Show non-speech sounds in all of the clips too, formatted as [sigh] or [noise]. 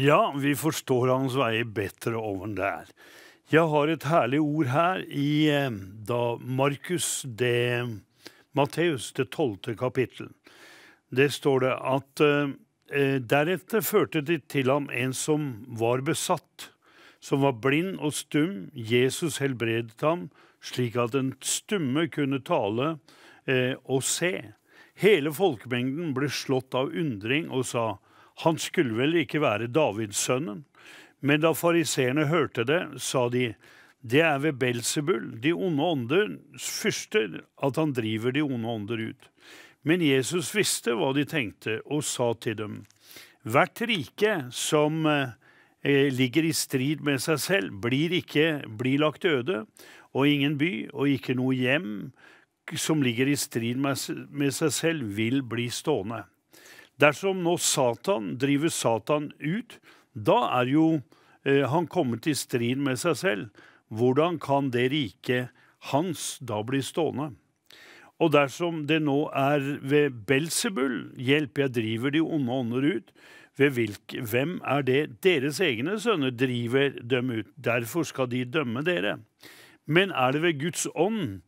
Ja, vi forstår hans veier bedre over der. Jeg har et herlig ord her i eh, da Markus det Matteus, det tolvte kapittel. Det står det at eh, eh, deretter førte de til ham en som var besatt, som var blind og stum. Jesus helbredet ham, slik at den stumme kunne tale og se. Hele folkemengden ble slått av undring og sa:" Han skulle vel ikke være Davidssønnen? Men da fariseerne hørte det, sa de, det er ved Belsebul, de onde ånders fyrster, at han driver de onde ånder ut. Men Jesus visste hva de tenkte, og sa til dem, hvert rike som eh, ligger i strid med seg selv, blir ikke blir lagt øde, og ingen by og ikke noe hjem som ligger i strid med seg selv, vil bli stående. Dersom nå Satan driver Satan ut, da er jo eh, han kommet i strid med seg selv. Hvordan kan det riket hans da bli stående? Og dersom det nå er ved Belsebul, hjelp, jeg driver de onde ånder ut, ved hvilke, hvem er det deres egne sønner driver dem ut? Derfor skal de dømme dere. Men er det ved Guds ånd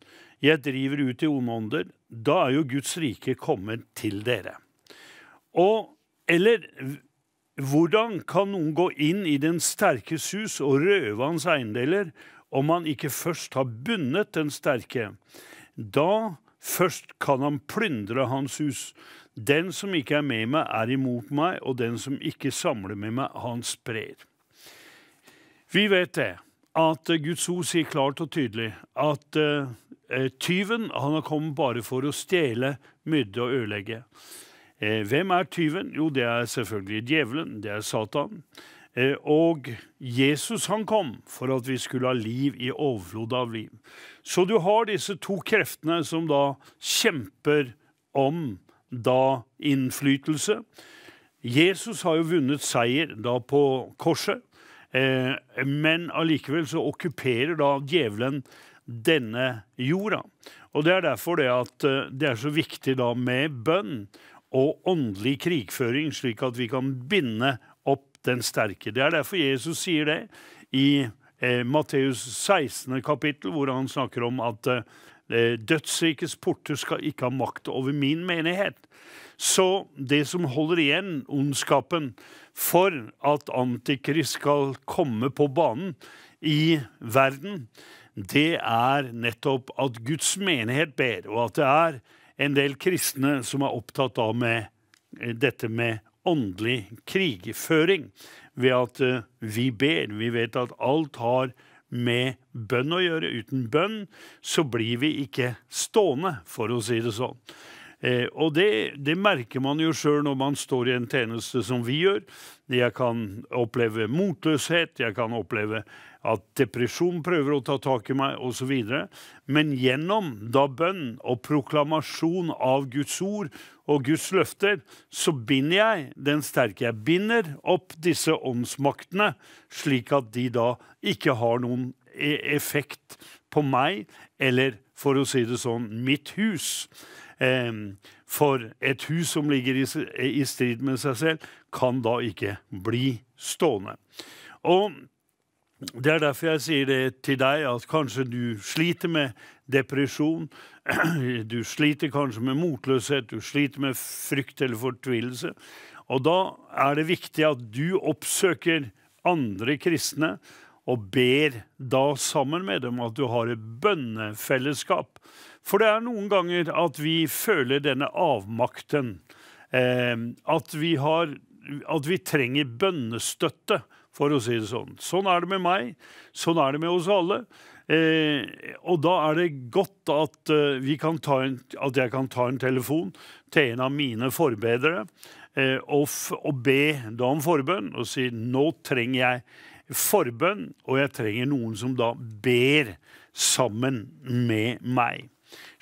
jeg driver ut de onde ånder, da er jo Guds rike kommet til dere. Og eller hvordan kan noen gå inn i den sterkes hus og røve hans eiendeler om han ikke først har bundet den sterke? Da først kan han plyndre hans hus. Den som ikke er med meg, er imot meg, og den som ikke samler med meg, han sprer. Vi vet det, at Guds ord sier klart og tydelig at uh, tyven han har kommet bare for å stjele, mydde og ødelegge. Eh, hvem er tyven? Jo, det er selvfølgelig djevelen. Det er Satan. Eh, og Jesus han kom for at vi skulle ha liv i overflod av liv. Så du har disse to kreftene som da kjemper om da innflytelse. Jesus har jo vunnet seier da på korset, eh, men allikevel så okkuperer da djevelen denne jorda. Og det er derfor det at det er så viktig da med bønn og åndelig krigføring, slik at vi kan binde opp den sterke. Det er derfor Jesus sier det i eh, Matteus 16. kapittel, hvor han snakker om at eh, dødsrikets porter skal ikke ha makt over min menighet. Så det som holder igjen ondskapen for at Antikrist skal komme på banen i verden, det er nettopp at Guds menighet ber, og at det er en del kristne som er opptatt av med eh, dette med åndelig krigføring. Ved at eh, vi ber. Vi vet at alt har med bønn å gjøre. Uten bønn så blir vi ikke stående, for å si det sånn. Eh, og det, det, merker man jo sjøl når man står i en tjeneste som vi gjør. Jeg kan oppleve motløshet, jeg kan oppleve at depresjon prøver å ta tak i meg, osv. Men gjennom da bønn og proklamasjon av Guds ord og Guds løfter, så binder jeg den sterke. Jeg binder opp disse åndsmaktene, slik at de da ikke har noen e-, effekt på meg, eller for å si det sånn, mitt hus. Ehm, for et hus som ligger i strid med seg selv, kan da ikke bli stående. Og det er derfor jeg sier det til deg, at kanskje du sliter med depresjon. [clears throat] Du sliter kanskje med motløshet, du sliter med frykt eller fortvilelse. Og da er det viktig at du oppsøker andre kristne og ber da sammen med dem at du har et bønnefellesskap. For det er noen ganger at vi føler denne avmakten. Eh, at vi, har, at vi trenger bønnestøtte for å si det sånn. Sånn er det med meg. Sånn er det med oss alle. Eh, og da er det godt at, eh, en, at, jeg kan ta en telefon til en av mine forbedere eh, og, og, be da om forbønn. Og si nå trenger jeg forbønn, og jeg trenger noen som da ber sammen med meg.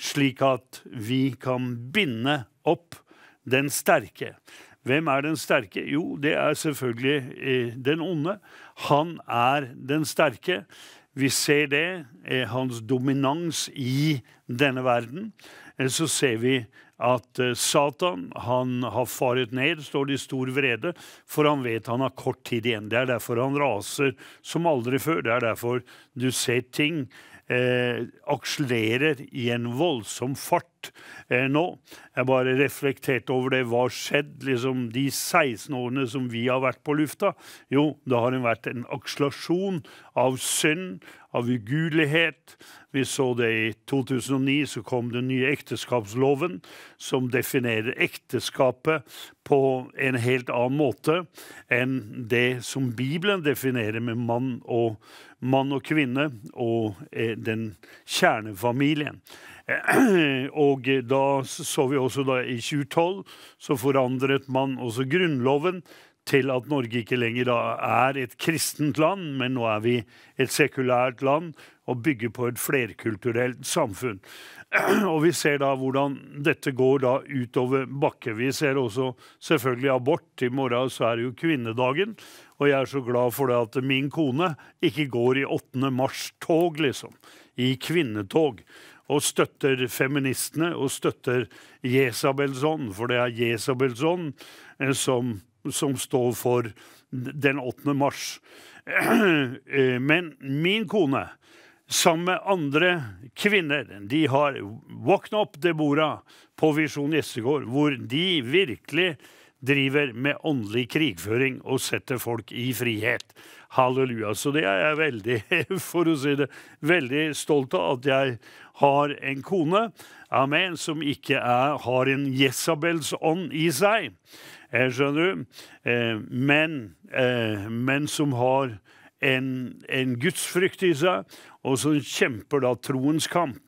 Slik at vi kan binde opp den sterke. Hvem er den sterke? Jo, det er selvfølgelig eh, den onde. Han er den sterke. Vi ser det, eh, hans dominans i denne verden. Eh, så ser vi at Satan han har faret ned, står det i stor vrede, for han vet han har kort tid igjen. Det er derfor han raser som aldri før. Det er derfor du ser ting eh, akselerer i en voldsom fart eh, nå. Jeg bare reflekterte over det. Hva har skjedd liksom, de 16 årene som vi har vært på lufta? Jo, det har vært en akselerasjon av synd, av ugudelighet. Vi så det i 2009, så kom den nye ekteskapsloven, som definerer ekteskapet på en helt annen måte enn det som Bibelen definerer med mann og, mann og kvinne og eh, den kjernefamilien. Eh, [clears throat] og da så vi også da i 2012 så forandret man også Grunnloven til at Norge ikke lenger da er et kristent land, men nå er vi et sekulært land og bygger på et flerkulturelt samfunn. [clears throat] Og vi ser da hvordan dette går da utover bakke. Vi ser også selvfølgelig abort. I morgen så er det jo kvinnedagen. Og jeg er så glad for det at min kone ikke går i 8. mars-tog, liksom. I kvinnetog og støtter feministene og støtter Jesabelson, for det er Jesabelson eh, som, som står for den 8. mars. [clears throat] Eh, men min kone, sammen med andre kvinner. De har våkna opp det bordet på Visjon Gjestegård, hvor de virkelig driver med åndelig krigføring og setter folk i frihet. Halleluja. Så det er jeg veldig, [laughs] for å si det, veldig stolt av at jeg har en kone, amen, som ikke er, har en Jesabels ånd i seg, eh, skjønner du, eh, men, eh, men som har en, en gudsfrykt i seg, og som kjemper da troens kamp.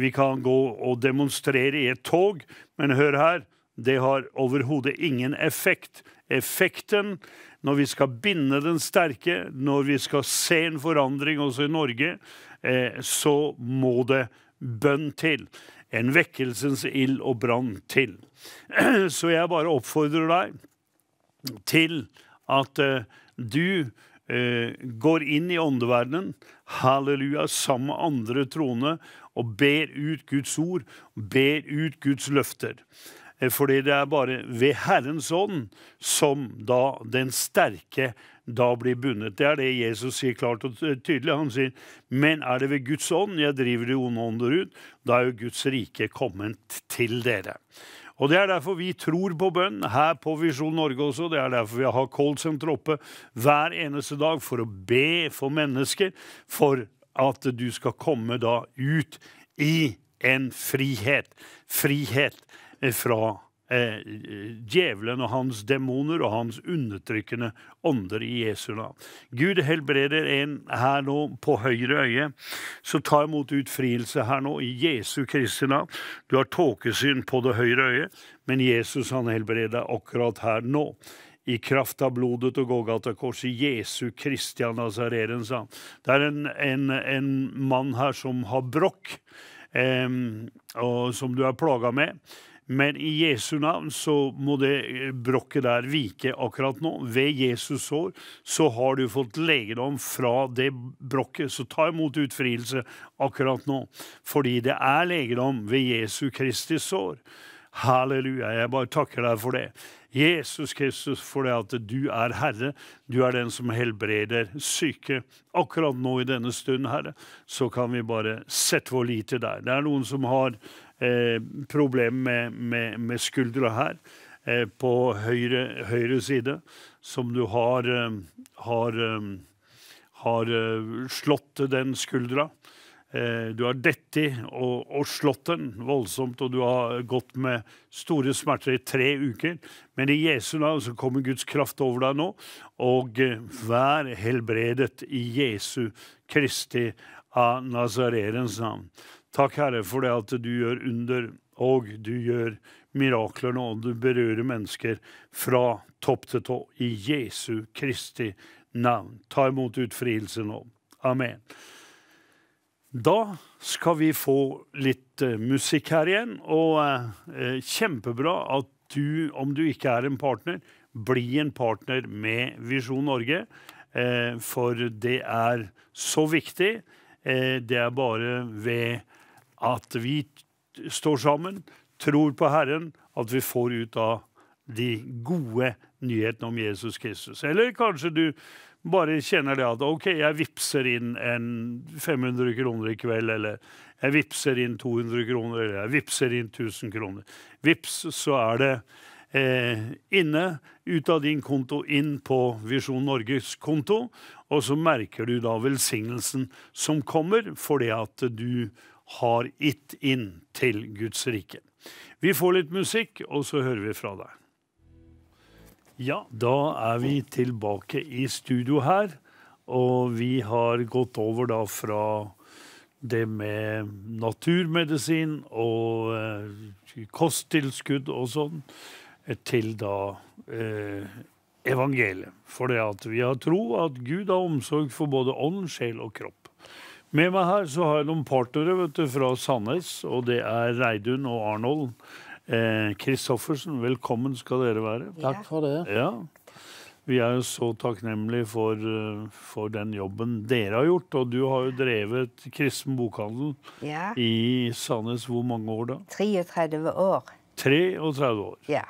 Vi kan gå og demonstrere i et tog, men hør her det har overhodet ingen effekt. Effekten når vi skal binde den sterke, når vi skal se en forandring også i Norge, eh, så må det bønn til. En vekkelsens ild og brann til. [clears throat] Så jeg bare oppfordrer deg til at eh, du eh, går inn i åndeverdenen, halleluja, sammen med andre troende, og ber ut Guds ord, ber ut Guds løfter. Eh, fordi det er bare ved Herrens ånd som da den sterke da blir bundet. Det er det Jesus sier klart og tydelig. Han sier, 'Men er det ved Guds ånd jeg driver de onde ånder ut?' Da er jo Guds rike kommet til dere. Og Det er derfor vi tror på bønn her på Visjon Norge også. Det er derfor vi har callsenter oppe hver eneste dag for å be for mennesker, for at du skal komme da ut i en frihet. Frihet fra eh, djevelen og hans demoner og hans undertrykkende ånder i Jesu navn. Gud helbreder en her nå på høyre øye. Så ta imot utfrielse her nå i Jesu Kristi navn. Du har tåkesyn på det høyre øyet, men Jesus han helbreder akkurat her nå i kraft av blodet og Golgata-korset, Jesu Kristian Nazareren, sa han. Det er en, en, en, mann her som har brokk, eh, og som du er plaga med. Men i Jesu navn så må det eh, brokket der vike akkurat nå. Ved Jesus sår så har du fått legedom fra det brokket. Så ta imot utfrielse akkurat nå. Fordi det er legedom ved Jesu Kristi sår. Halleluja. Jeg bare takker deg for det. Jesus Kristus, for det at du er Herre. Du er den som helbreder syke. Akkurat nå i denne stund, Herre, så kan vi bare sette vår lit til deg. Det er noen som har Eh, problem med, med, med skuldra her eh, på høyre, høyre, side, som du har, eh, har, har slått den skuldra. Du har dett og, og, slått den voldsomt, og du har gått med store smerter i tre uker. Men i Jesu navn så kommer Guds kraft over deg nå, og vær helbredet i Jesu Kristi av Nazarerens navn. Takk, Herre, for det at du gjør under, og du gjør mirakler nå og du berører mennesker fra topp til tå. I Jesu Kristi navn. Ta imot utfrielse nå. Amen. Da skal vi få litt eh, musikk her igjen, og eh, kjempebra at du, om du ikke er en partner, bli en partner med Visjon Norge, eh, for det er så viktig. det er bare ved at vi står sammen, tror på Herren, at vi får ut av de gode nyhetene om Jesus Kristus. Eller kanskje du bare kjenner det at OK, jeg vippser inn 500 kroner i kveld, eller jeg vippser inn 200 kroner, eller jeg vippser inn 1000 kroner. Vips, så er det eh, inne, ut av din konto, inn på Visjon Norges konto, og så merker du da velsignelsen som kommer fordi at du har gitt inn til Guds rike. Vi får litt musikk, og så hører vi fra deg. Ja, da er vi tilbake i studio her. Og vi har gått over da fra det med naturmedisin og eh, kosttilskudd og sånn, eh, til da eh, evangeliet. For det at vi har tro at Gud har omsorg for både ånd, sjel og kropp. Med meg her så har jeg noen partnere vet du, fra Sandnes, og det er Reidun og Arnold. Kristoffersen, eh, velkommen skal dere være. Takk for det. Ja. Vi er jo så takknemlige for, eh, for, den jobben dere har gjort. Og du har jo drevet kristen bokhandel ja. i Sandnes hvor mange år da? 33 år. 33 år. Ja.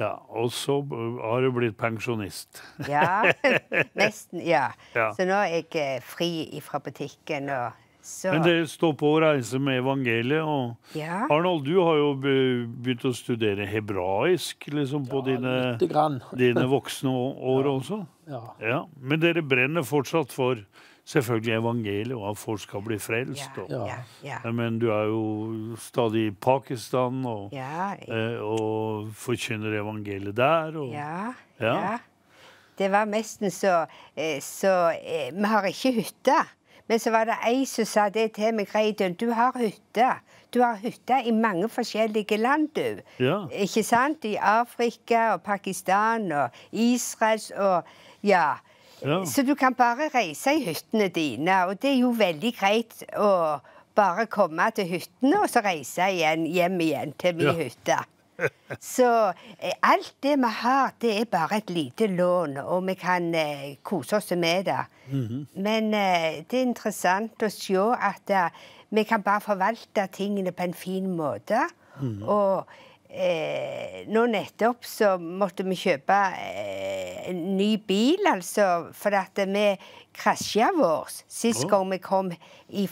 Ja, Og så har du blitt pensjonist. ja, [laughs] nesten. ja. ja. Så nå er jeg fri fra butikken. og... Så. Men dere står på å reise med evangeliet. Og ja. Arnold, du har jo begynt å studere hebraisk liksom, på ja, dine, dine, voksne år ja. også. Men dere brenner fortsatt for selvfølgelig evangeliet og at folk skal bli frelst. Og, ja, ja, ja. Men du er jo stadig i Pakistan og, eh, og forkynner evangeliet der. Og, ja, Det var nesten så, eh, så eh, Vi har ikke hytte. Men så var det ei som sa det til meg, Reidun, du har hytte. Du har hytte i mange forskjellige land, du. Ikke sant? I Afrika og Pakistan og Israels og Ja. Så du kan bare reise i hyttene dine, og det er jo veldig greit å bare komme til hyttene og så reise igjen, hjem igjen til min ja. hytte. Så eh, alt det vi har, det er bare et lite lån, og vi kan eh, kose oss med det. Mm -hmm. Men eh, det er interessant å se at eh, vi kan bare forvalte tingene på en fin måte. Mm -hmm. Og Eh, nå nettopp så måtte vi kjøpe eh, en ny bil, altså. For at vi krasja vår sist oh. gang vi kom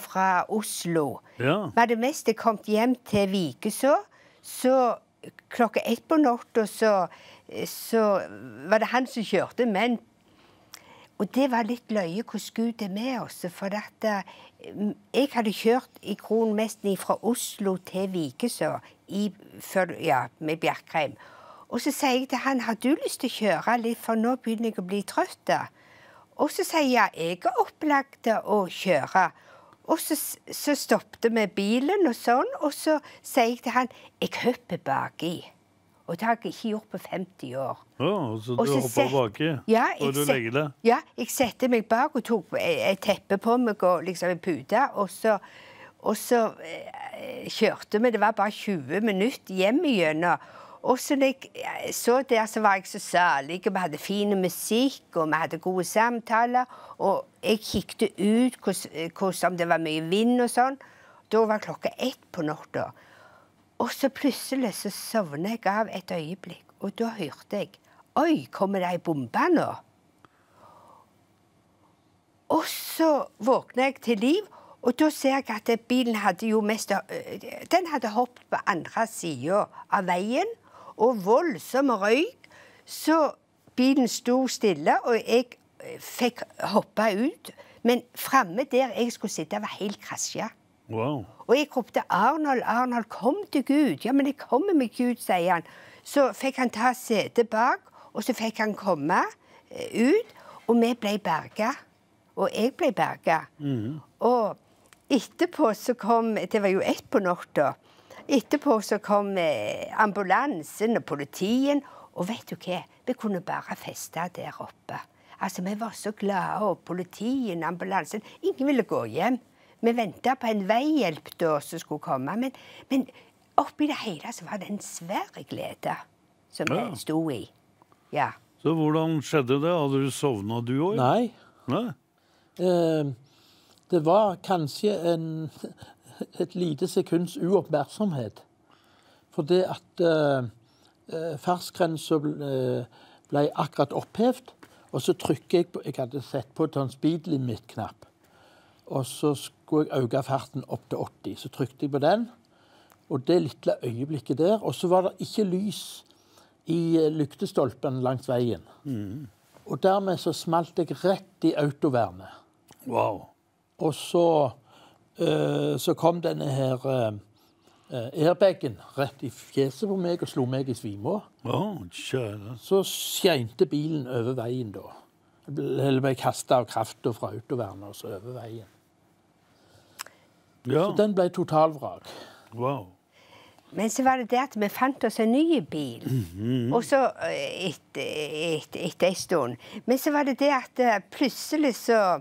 fra Oslo. Ja. Vi hadde mest kommet hjem til Vikeså. Så klokka ett på natta så, så var det han som kjørte, men og det var litt løye hvordan Gud er med oss. For at eh, jeg hadde kjørt i kronen mest fra Oslo til Vikeså i, før, ja, med Bjerkreim. Og så sier jeg til han, har du lyst til å kjøre litt, for nå begynner jeg å bli trøtt. Og så sier jeg, jeg er opplagt til å kjøre. Og så, så stoppet vi bilen og sånn, og så sier jeg til han, jeg hopper baki. Og det har jeg ikke gjort på 50 år. Ja, Så du hoppa set... baki ja, og du legger deg? Ja, jeg setter meg bak og tok et teppe på meg og liksom en pute. Og så og så eh, kjørte vi, det var bare 20 minutter hjem igjennom. Og så når jeg så der, så var jeg så salig. Vi hadde fin musikk, og vi hadde gode samtaler. Og jeg kikket ut hvordan det var mye vind og sånn. Da var klokka ett på natta. Og så plutselig så sovna jeg av et øyeblikk, og da hørte jeg Oi, kommer det ei bombe nå? Og så våkna jeg til liv, og da ser jeg at bilen hadde jo mest eh, Den hadde hoppet på andre sida av veien, og voldsom røyk. Så bilen sto stille, og jeg eh, fikk hoppe ut. Men framme der jeg skulle sitte, var helt krasja. Wow. Og jeg ropte 'Arnold, Arnold, kom til Gud'. 'Ja, men jeg kommer med Gud', sier han. Så fikk han ta setet bak, og så fikk han komme eh, ut. Og vi ble berga. Og jeg ble berga. Mm Etterpå så kom Det var jo ett på natta. Etterpå så kom eh, ambulansen og politien. Og vet du hva? Vi kunne bare feste der oppe. Altså, Vi var så glade, og politien, ambulansen Ingen ville gå hjem. Vi venta på en veihjelp da som skulle komme. Men, men oppi det hele så var det en svær glede som vi ja. sto i. Ja. Så hvordan skjedde det? Hadde du sovna, du òg? Nei. Nei. Uh... Det var kanskje en, [laughs] et lite sekunds uoppmerksomhet. det at eh, eh fartsgrensa ble, eh, ble, akkurat opphevet. Og så trykker jeg på Jeg hadde sett på en speed limit-knapp. Og så skulle jeg øke farten opp til 80. Så trykte jeg på den. Og det lille øyeblikket der. Og så var det ikke lys i eh, lyktestolpen langs veien. Mm. Og dermed så smalt jeg rett i autovernet. Wow. Og så, eh, så kom denne her eh, airbagen rett i fjeset på meg og slo meg i svima. Oh, så skjente bilen over veien da. Eller ble kasta av krafta fra autovernet og så over veien. Ja. Så den ble totalvrak. Wow. Men så var det det at vi fant oss en ny bil. Mm -hmm. Og så etter eh, et, et, et, en stund. Men så var det det at plutselig så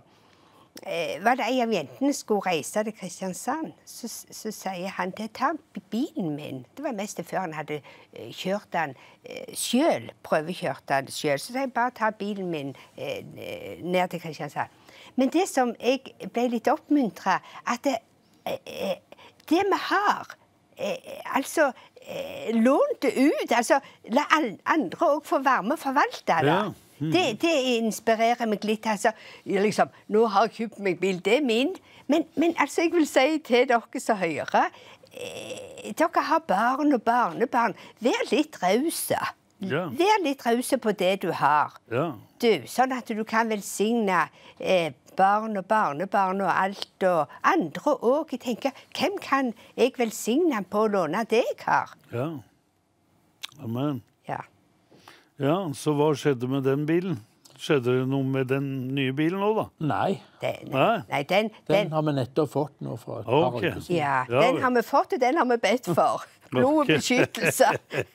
Eh, var det ei av jentene skulle reise til Kristiansand, så, så sier han til ta bilen min. Det var mest før han hadde eh, kjørt den eh, sjøl, prøvekjørt den sjøl. Så sier jeg bare ta bilen min ned til Kristiansand. Men det som jeg ble litt oppmuntra, at det, det vi har Altså lånt det ut. altså La andre òg få være med og forvalte det. Ja. Mm. Det, det, inspirerer meg litt. Altså, liksom, nå har jeg kjøpt meg bil, det er min. Men, men altså, jeg vil si til dere som hører eh, Dere har barn og barnebarn. Vær litt rause. Ja. Vær litt rause på det du har. Ja. Du, sånn at du kan velsigne eh, barn og barnebarn og alt, og andre òg. Jeg tenker, hvem kan jeg velsigne på å låne det jeg har? Ja. Amen. Ja, Så hva skjedde med den bilen? Skjedde det noe med den nye bilen nå, da? Nei. Den, nei. nei den, den, den, har vi nettopp fått nå fra et par okay. uker siden. Ja, den har vi fått, og den har vi bedt for. [laughs] Noe beskyttelse. [laughs]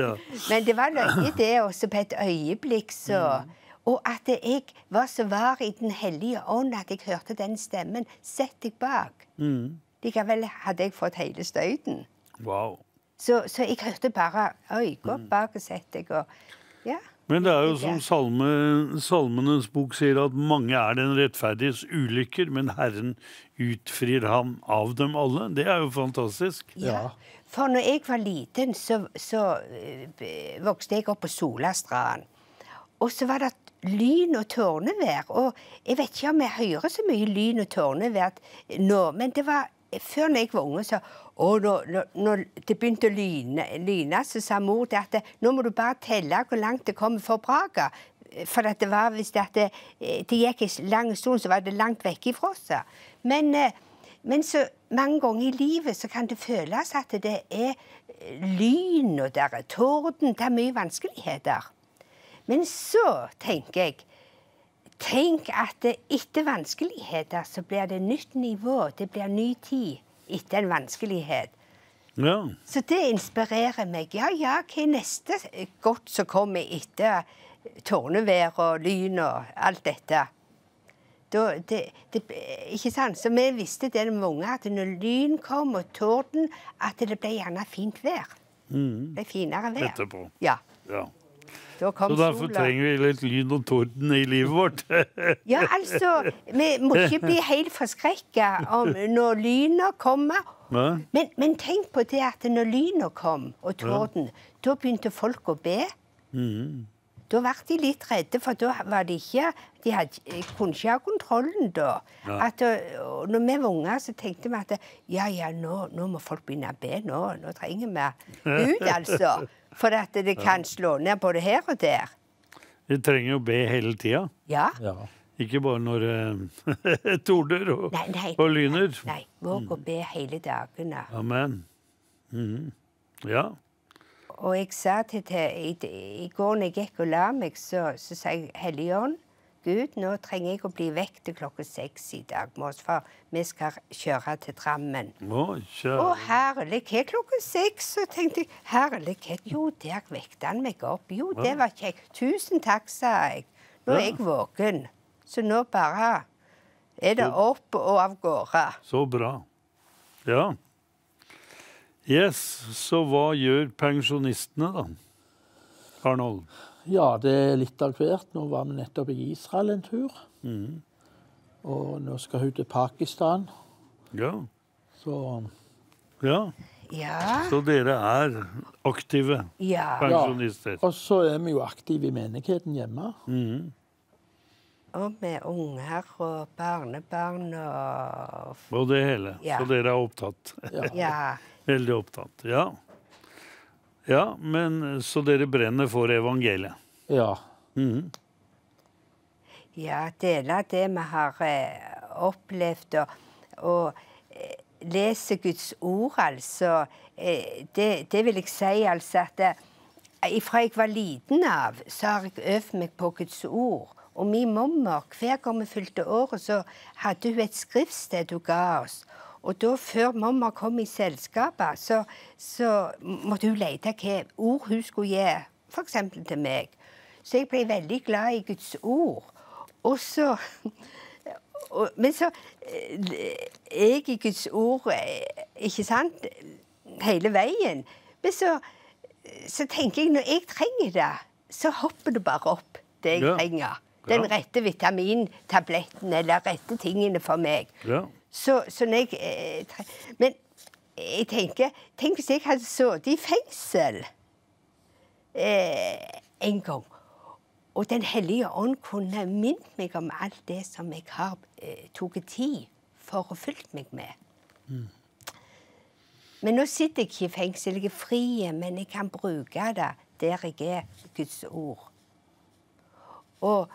ja. Men det var løye, det også, på et øyeblikk, så mm. Og at jeg var så var i Den hellige ånd at jeg hørte den stemmen. Sett deg bak. Mm. Likevel hadde jeg fått hele støyten. Wow. Så, så, jeg hørte bare Oi, gå mm. bak og sett deg. og ja. Men det er jo som salme, Salmenes bok sier, at mange er den rettferdiges ulykker, men Herren utfrir ham av dem alle. Det er jo fantastisk. Ja, For når jeg var liten, så, så eh, vokste jeg opp på Solastranden. Og så var det lyn og tårnevær. Og jeg vet ikke om jeg hører så mye lyn og tårnevær nå, men det var før når jeg var unge, så og når, når, det begynte å lyne, lyne, så sa mor det at nå må du bare telle hvor langt det kommer fra Braga. For det var hvis det, det, det gikk en lang stund, så var det langt vekke fra oss. Men, eh, men så mange ganger i livet så kan det føles at det er eh, lyn og der er torden. Det er mye vanskeligheter. Men så tenker jeg Tenk at etter vanskeligheter så blir det nytt nivå, det blir ny tid etter en vanskelighet. Ja. Så det inspirerer meg. Ja ja, hva er neste godt som kommer etter tårnevær og lyn og alt dette? Da, det, det, ikke sant? Så vi visste det mange, at når lyn kom og torden, at det ble gjerne fint vær. Mm. Det ble finere vær. Etterpå. Ja. ja. Så derfor sola. trenger vi litt lyn og torden i livet vårt. [laughs] ja, altså, vi må ikke bli helt forskrekka når lyna kommer. Men, men, tenk på det at når lyna kom, og torden, ja. da begynte folk å be. Mm. Da ble de litt redde, for da var de ikke De hadde, kunne ikke ha kontrollen da. Ja. At, når vi var unger, så tenkte vi at ja, ja, nå, nå må folk begynne å be. Nå, nå trenger vi Gud, altså. [laughs] For at det kan slå ned både her og der. Vi trenger jo be hele tida. Ja. ja. Ikke bare når det eh, [laughs] tordner og, og lyner. Nei. Våg mm. å be hele dagene. Amen. Mm. Ja. Og jeg sa til, deg, i, i, går når jeg gikk og la meg, så, så sa jeg Hellige ånd Gud, nå trenger jeg å bli vekk til klokka seks i dag, Måsfar. Vi skal kjøre til Drammen. Å, herlighet, klokka seks! Så tenkte jeg, herlighet, jo, der vekket han meg opp. Jo, det var kjekt. Tusen takk, sa jeg. Nå er jeg våken. Så nå bare er det opp og av gårde. Så bra. Ja. Yes, så hva gjør pensjonistene, da? Arnold? Ja, det er litt av hvert. Nå var vi nettopp i Israel en tur. Mm. Og nå skal hun til Pakistan. Ja. Så Ja. Ja. Så dere er aktive ja. pensjonister? Ja. Og så er vi jo aktive i menigheten hjemme. Mm. Og med unger og barnebarn og Og det hele. Ja. Så dere er opptatt. Ja. [laughs] Veldig opptatt. Ja. Ja, men Så dere brenner for evangeliet? Ja. Mm -hmm. Ja, dele det vi har eh, opplevd, og, og eh, lese Guds ord, altså. Eh, det, det, vil jeg si, altså, at fra jeg var liten av, så har jeg øvd meg på Guds ord. Og min mommer, hver gang vi fylte året, så hadde hun et skriftsted hun ga oss. Og da, før mamma kom i selskapet, så, så måtte hun lete hvilke ord hun skulle gi, f.eks. til meg. Så jeg ble veldig glad i Guds ord. Og så [laughs] og, Men så eh, Jeg i Guds ord, eh, ikke sant, hele veien. Men så, så tenker jeg når jeg trenger det, så hopper det bare opp, det jeg ja. trenger. Den rette vitamintabletten eller rette tingene for meg. Ja. Så, så jeg, eh, Men jeg tenker Tenk hvis jeg hadde sittet i fengsel eh, en gang. Og Den hellige ånd kunne minnet meg om alt det som jeg har eh, tatt tid for å fylle meg med. Mm. Men nå sitter jeg ikke i fengsel. Jeg er fri, men jeg kan bruke det der jeg er, Guds ord. Og,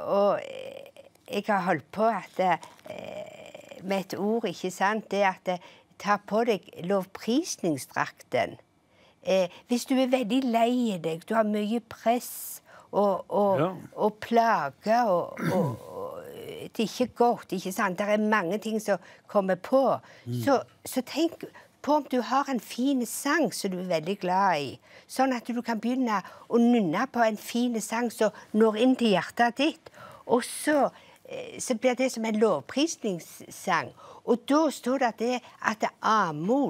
og eh, jeg har holdt på at eh, med et ord, ikke sant, det at eh, ta på deg lovprisningsdrakten. Eh, hvis du er veldig lei deg, du har mye press og, og, ja. og plager og, og, Det er ikke godt, ikke sant? Det er mange ting som kommer på. Mm. Så, så, tenk på om du har en fin sang som du er veldig glad i. Sånn at du kan begynne å nynne på en fin sang som når inn til hjertet ditt. Og så Eh, så blir det som en lovprisningssang. Og da står det at, det, at det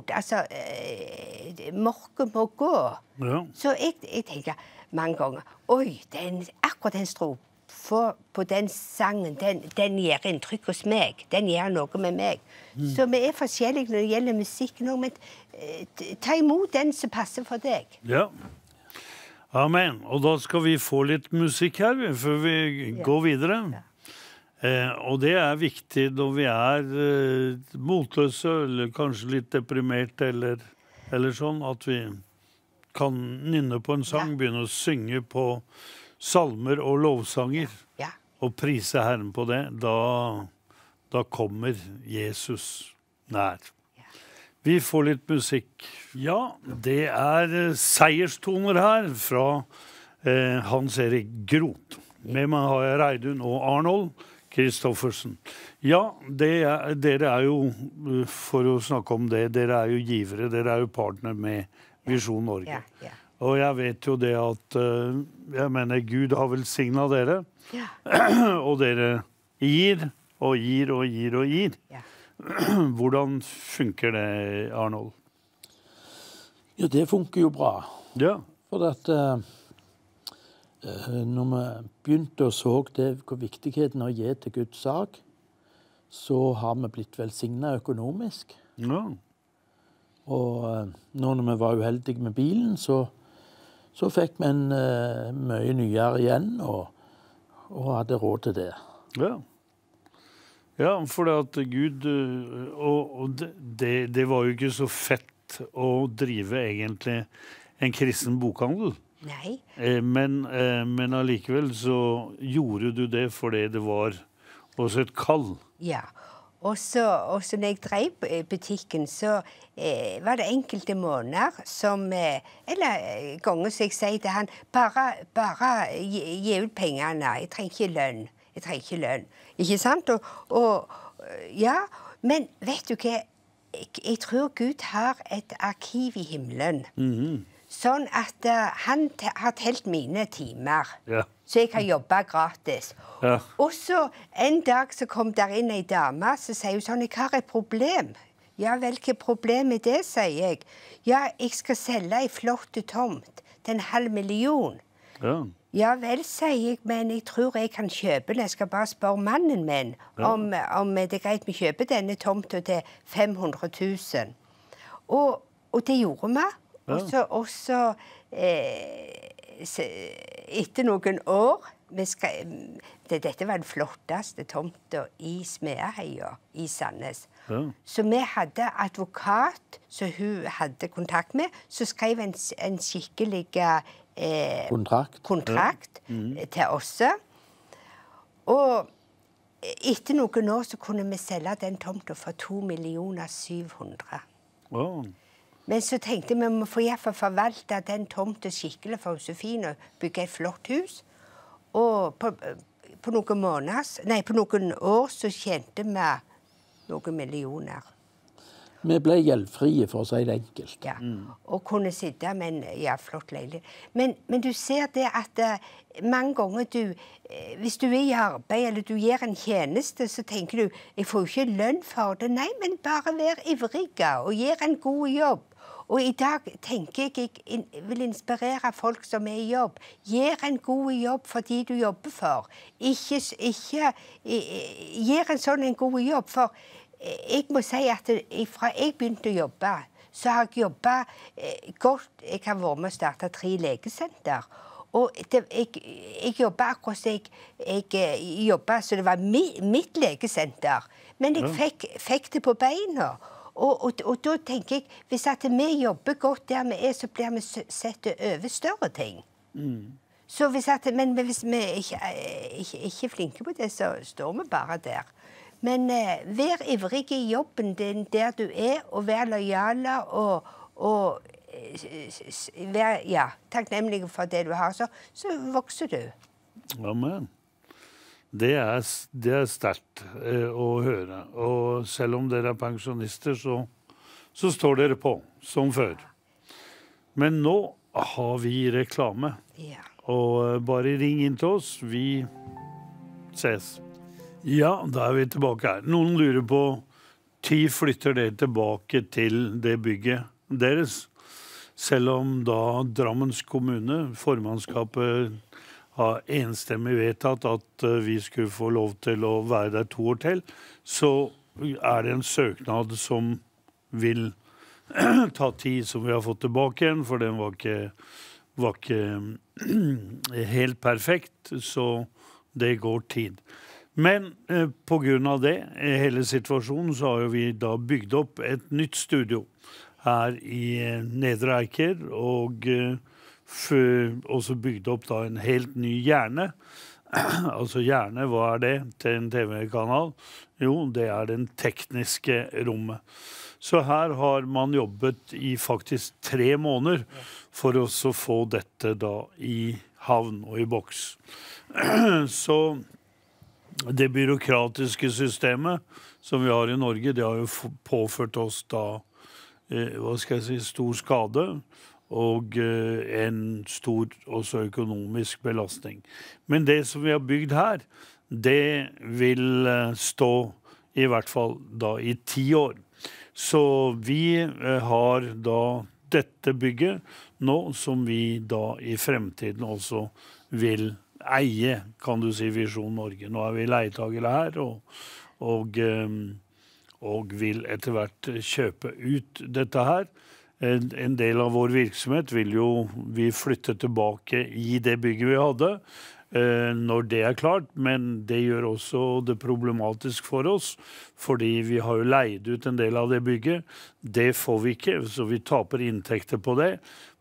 Altså, eh, mørket må gå. Ja. Så jeg, jeg, tenker mange ganger Oi, den, akkurat den strofa på den sangen, den, den, gjør inntrykk hos meg. Den gjør noe med meg. Mm. Så vi er forskjellige når det gjelder musikk nå, men eh, ta imot den som passer for deg. Ja. Amen. Og da skal vi få litt musikk her, før vi ja. går videre. Ja. Eh, og det er viktig når vi er eh, motløse eller kanskje litt deprimerte eller, eller, sånn, at vi kan nynne på en sang, ja. begynne å synge på salmer og lovsanger ja. og prise Herren på det. Da, da kommer Jesus nær. Vi får litt musikk. Ja, det er eh, seierstoner her fra Hans Erik Groth. Med meg har jeg Reidun og Arnold. Christoffersen. Ja, det er, dere er jo, eh, for å snakke om det, dere er jo givere. Dere er jo partner med Visjon Norge. Ja, ja. Og jeg vet jo det at eh, Jeg mener, Gud har velsigna dere. Ja. [clears throat] Og dere gir og gir og gir og gir. [clears throat] Hvordan funker det, Arnold? Ja, det funker jo bra. Ja. For at eh, Eh, når vi begynte å så det, hvor viktigheten av å gi til Guds sak, så har vi blitt velsigna økonomisk. Ja. Og eh, nå når vi var uheldige med bilen, så, så fikk vi en uh, mye nyere igjen og, og, hadde råd til det. Ja. ja for det at Gud Og, og det, det var jo ikke så fett å drive egentlig en kristen bokhandel. Nei. Eh, men, eh, men allikevel så gjorde du det fordi det var også et kall. Ja. Og så, når jeg drev eh, butikken, så eh, var det enkelte måneder som eh, Eller ganger som jeg sier til han Bare, bare gi, gi, ut pengene. Jeg trenger ikke lønn. Jeg trenger ikke lønn. Ikke sant? Og, og, Ja. Men vet du hva? Jeg, jeg tror Gud har et arkiv i himmelen. Mm -hmm Sånn at uh, han har telt mine timer. Ja. Så jeg har jobba gratis. Ja. Og så en dag så kom der inn ei dame så sier hun sånn Jeg har et problem. Ja vel, hvilket problem er det, sier jeg. Ja, jeg skal selge ei flott tomt til en halv million. Ja. Ja vel, sier jeg, men jeg tror jeg kan kjøpe den. Jeg skal bare spørre mannen min ja. om, om, det er greit vi kjøper denne tomta til 500 000. Og, og det gjorde vi. Ja. Og så eh, Etter noen år skal, det, Dette var den flotteste tomta i Smeaheia i Sandnes. Ja. Så vi hadde advokat som hun hadde kontakt med, som skrev en, en skikkelig eh, kontrakt, kontrakt ja. Mm. til oss. Og etter noen år så kunne vi selge den tomta for 2 700 000. Wow. Men så tenkte vi vi får iallfall forvalte den tomta skikkelig for Josefine. Bygge et flott hus. Og på, på, noen måneder, nei, på noen år så tjente vi noen millioner. Vi ble gjeldfrie, for å si det enkelt. Ja, mm. Og kunne sitte med en ja, flott leilighet. Men, men, du ser det at uh, mange ganger du eh, Hvis du er i arbeid eller du gjør en tjeneste, så tenker du jeg får jo ikke lønn for det. Nei, men bare vær ivrig og gjør en god jobb. Og i dag tenker jeg jeg vil inspirere folk som er i jobb. Gjør en god jobb for de du jobber for. Ikke, ikke Gjør en sånn en god jobb. For eh, jeg må si at fra jeg begynte å jobbe, så har jeg jobba eh, godt. Jeg har vært med å starte tre legesenter. Og det, jeg, jeg jobba akkurat som jeg, jeg eh, jobba, så det var mi, mitt legesenter. Men jeg fikk, fikk det på beina. Og, og, og, da tenker jeg hvis at vi jobber godt der vi er, så blir vi sett over større ting. Mm. Så hvis at, men hvis vi ikke, eh, ikke, ikke er flinke på det, så står vi bare der. Men eh, vær ivrig i jobben din der du er, og vær lojale og, og eh, vær ja, takknemlig for det du har. Så, så vokser du. Amen. Det er, det er sterkt eh, å høre. Og selv om dere er pensjonister, så, så, står dere på som før. Men nå har vi reklame. Ja. Og eh, bare ring inn til oss. Vi ses. Ja, da er vi tilbake her. Noen lurer på når flytter dere tilbake til det bygget deres? Selv om da Drammens kommune, formannskapet har enstemmig vedtatt at eh, vi skulle få lov til å være der to år til, så er det en søknad som vil [clears throat] ta tid, som vi har fått tilbake igjen, for den var ikke, var ikke [clears throat] helt perfekt. Så det går tid. Men eh, pga. det, eh, hele situasjonen, så har vi da bygd opp et nytt studio her i eh, Nedre Eiker. og... Eh, og så bygde opp da en helt ny hjerne. [clears throat] altså hjerne, hva er det til en TV-kanal? Jo, det er den tekniske rommet. Så her har man jobbet i faktisk tre måneder for å få dette da i havn og i boks. [clears throat] Så det byråkratiske systemet som vi har i Norge, det har jo påført oss da eh, hva skal jeg si, stor skade og eh, en stor også økonomisk belastning. Men det som vi har bygd her, det vil eh, stå i hvert fall da i ti år. Så vi eh, har da dette bygget nå, som vi da i fremtiden også vil eie, kan du si, Visjon Norge. Nå er vi leietagere her, og, og, og vil etter hvert kjøpe ut dette her. En del av vår virksomhet vil jo vi flytte tilbake i det bygget vi hadde eh, når det er klart, men det gjør også det problematisk for oss. Fordi vi har jo leid ut en del av det bygget. Det får vi ikke, så vi taper inntekter på det.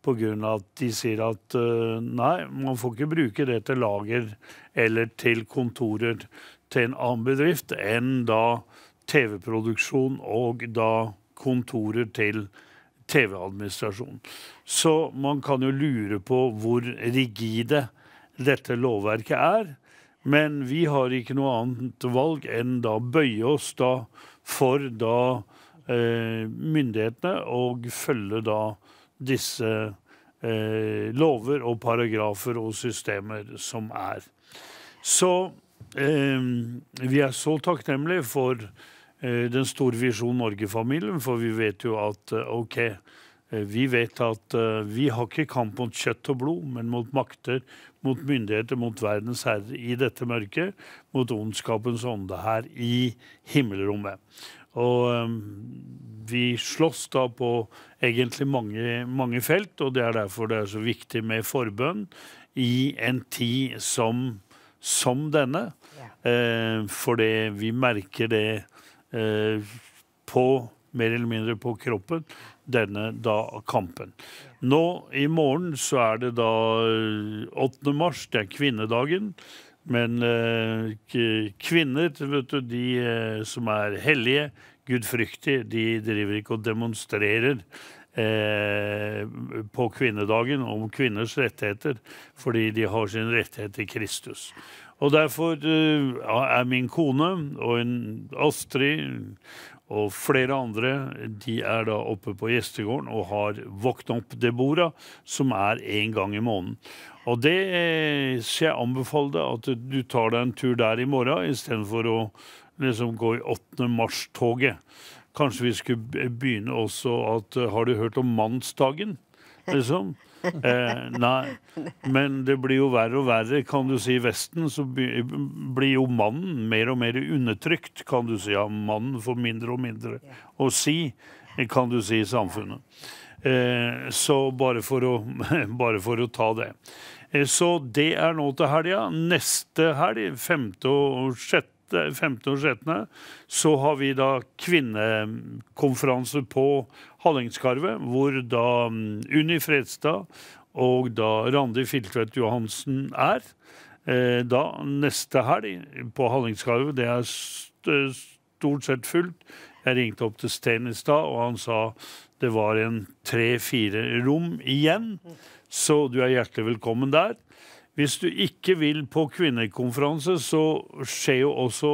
Pga. at de sier at eh, nei, man får ikke bruke det til lager eller til kontorer til en annen bedrift enn da TV-produksjon og da kontorer til bedrift TV-administrasjonen. Så man kan jo lure på hvor rigide dette lovverket er. Men vi har ikke noe annet valg enn da bøye oss da for da eh, myndighetene og følge da disse eh, lover og paragrafer og systemer som er. Så eh, vi er så takknemlige for Eh, den store Visjon Norge-familien, for vi vet jo at eh, OK, eh, vi vet at vi har ikke kamp mot kjøtt og blod, men mot makter, mot myndigheter, mot verdens herre i dette mørket, mot ondskapens ånde her i himmelrommet. Og vi slåss da på egentlig mange, mange felt, og det er derfor det er så viktig med forbønn i en tid som, som denne. Ja. Eh, fordi vi merker det Eh, på mer eller mindre på kroppen denne da kampen. Nå i morgen så er det da 8. Eh, mars, det er kvinnedagen. Men eh, kvinner, vet du, de som er hellige, gudfryktige, de driver ikke og demonstrerer. på kvinnedagen om kvinners rettigheter, fordi de har sin rettighet i Kristus. Og derfor eh, ja, er min kone og en Astrid og flere andre de er da oppe på gjestegården og har våknet opp det bordet som er én gang i måneden. Og det eh, skal jeg anbefale deg, at du tar deg en tur der i morgen istedenfor å liksom gå i 8. mars-toget. Kanskje vi skulle begynne også at eh, Har du hørt om mannsdagen? [laughs] Liksom. Eh, nei, men det blir jo verre og verre. Kan du si i Vesten, så blir jo mannen mer og mer undertrykt, kan du si. Ja, mannen får mindre og mindre å si, kan du si, i samfunnet. Eh, så bare for, å, [laughs] bare for å ta det. Eh, så det er nå til helga. Neste helg, 5. og 6. 15. og 16., så har vi da kvinnekonferanse på Hallingskarvet, hvor da mm, Unni Fredstad og da Randi Filtvedt Johansen er. Eh, da neste helg på Hallingskarvet. Det er stort sett fullt. Jeg ringte opp til Stein i stad, og han sa det var en tre-fire rom igjen. Så du er hjertelig velkommen der. Hvis du ikke vil på kvinnekonferanse, så skjer jo også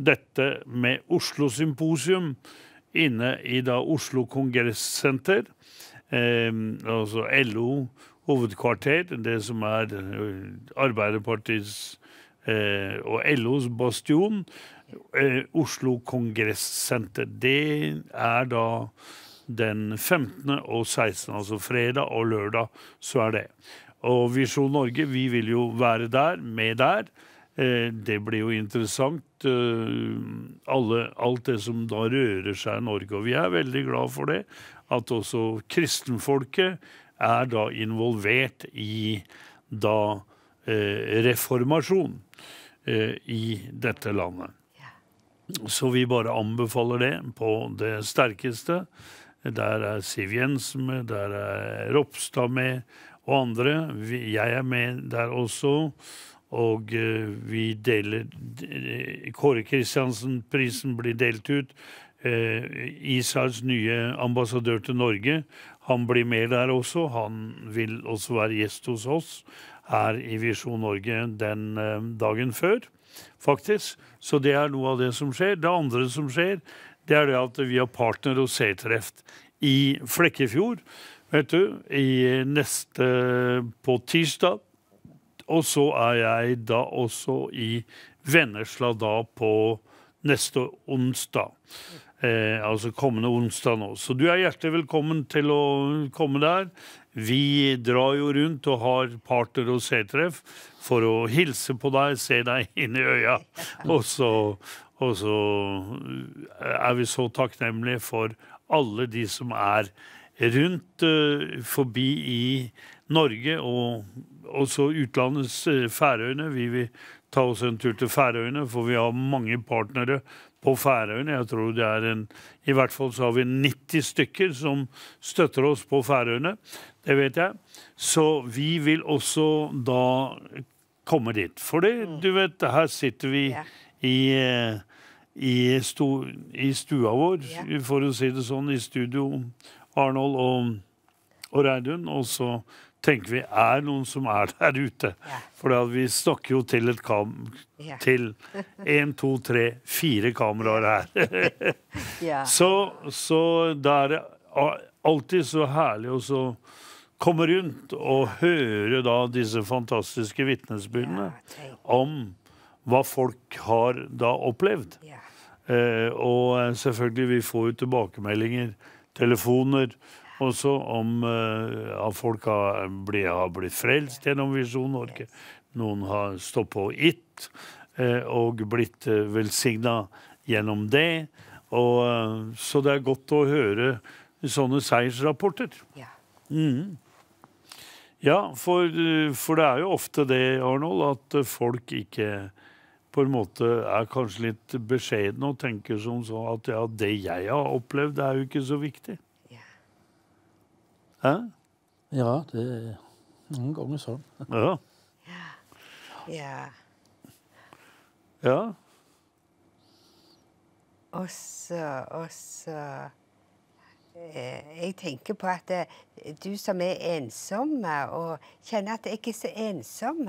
dette med Oslo Symposium inne i da Oslo kongressenter, eh, altså LO hovedkvarter, det som er eh, Arbeiderpartiets eh, og LOs bastion, eh, Oslo kongressenter. Det er da den 15. og 16., altså fredag og lørdag, så er det. Og Visjon Norge, vi vil jo være der, med der. Eh, det blir jo interessant. Eh, alle, alt det som da rører seg i Norge. Og vi er veldig glad for det. At også kristenfolket er da involvert i da eh, reformasjon i dette landet. Så vi bare anbefaler det på det sterkeste. Der er Siv Jensen med, der er Ropstad med, og andre. Jeg er med der også. Og eh, vi deler eh, Kåre Kristiansen-prisen blir delt ut. Eh, Israels nye ambassadør til Norge. Han blir med der også. Han vil også være gjest hos oss her i Visjon Norge den dagen før, faktisk. Så det er noe av det som skjer. Det andre som skjer, det er det at vi har partner og seertreff i Flekkefjord. Vet du, i neste på tirsdag og så er jeg da også i Vennesla da på neste onsdag. Eh, altså kommende onsdag nå. Så du er hjertelig velkommen til å komme der. Vi drar jo rundt og har parter og C-treff for å hilse på deg, se deg inn i øya. Og så, og så er vi så takknemlige for alle de som er rundt, eh, forbi i Norge og også utlandets eh, Færøyene. Vi vil ta oss en tur til Færøyene, for vi har mange partnere på Færøyene. Jeg tror det er en, I hvert fall så har vi 90 stykker som støtter oss på Færøyene. Det vet jeg. Så vi vil også da komme dit. For mm. du vet, her sitter vi i eh, i, sto, i stua vår, for å si det sånn, i studio, Arnold og, og Reidun. Og så tenker vi er noen som er der ute. For vi snakker jo til et kam... Til én, to, tre, fire kameraer her. [laughs] så, så da er det alltid så herlig å komme rundt og høre da disse fantastiske vitnesbyrdene om hva folk har da opplevd. Eh, og eh, selvfølgelig, vi får jo tilbakemeldinger, telefoner også om eh, at folk har blitt, har blitt frelst gjennom Visjon Norge. Noen har stått på It eh, og blitt eh, velsigna gjennom det. Og, så det er godt å høre sånne seiersrapporter. Ja. Mm. Ja, for, for, det er jo ofte det, Arnold, at folk ikke på en måte er kanskje litt beskjedne og tenker som så at ja, det jeg har opplevd, det er jo ikke så viktig. Hæ? Ja, det er noen ganger sånn. Ja. Ja. ja. Og så Og så eh, jeg tenker på at eh, du som er ensomme, og kjenner at jeg er så ensom